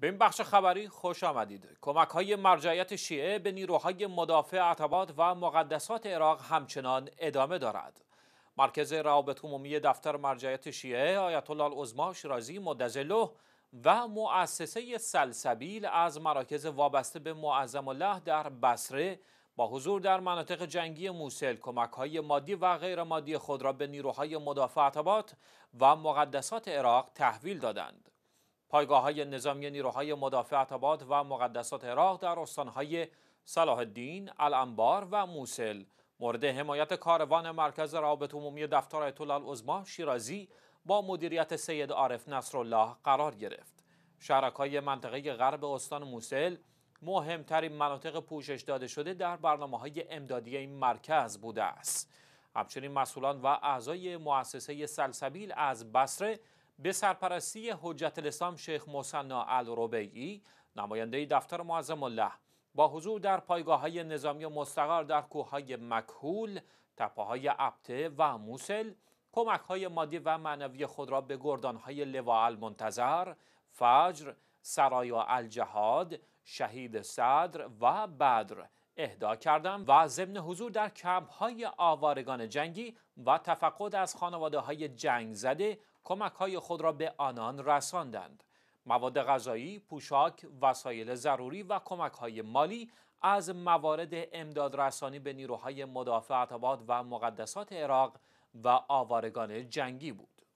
به این بخش خبری خوش آمدید کمک های مرجعیت شیعه به نیروهای مدافع اعتباد و مقدسات عراق همچنان ادامه دارد مرکز روابط عمومی دفتر مرجعیت شیعه آیت الله العظما شیرازی مدزلو و مؤسسه سلسبیل از مراکز وابسته به معظم الله در بصره با حضور در مناطق جنگی موسل کمک های مادی و غیر مادی خود را به نیروهای مدافع اعتباد و مقدسات عراق تحویل دادند پایگاه های نظامی نیروهای مدافع اتباد و مقدسات عراق در استانهای صلاح الدین، الانبار و موسل مورد حمایت کاروان مرکز رابط عمومی دفتر آیت الله شیرازی با مدیریت سید عارف نصرالله قرار گرفت. شرکای منطقه غرب استان موسل مهمترین مناطق پوشش داده شده در برنامه های امدادی این مرکز بوده است. همچنین مسئولان و اعضای مؤسسه سلسبیل از بصره به سرپرستی حجت الاسلام شیخ مصنا الربیعی نماینده دفتر معظم الله با حضور در پایگاه های نظامی مستقر در کوههای مکهول، های ابته و موسل، کمک های مادی و معنوی خود را به گردان های لواء المنتظر، فجر، سرایا الجهاد، شهید صدر و بدر اهدا کردم و ضمن حضور در های آوارگان جنگی و تفقد از خانواده های جنگ زده کمک های خود را به آنان رساندند. مواد غذایی، پوشاک، وسایل ضروری و کمک های مالی از موارد امداد رسانی به نیروهای مدافع و مقدسات عراق و آوارگان جنگی بود.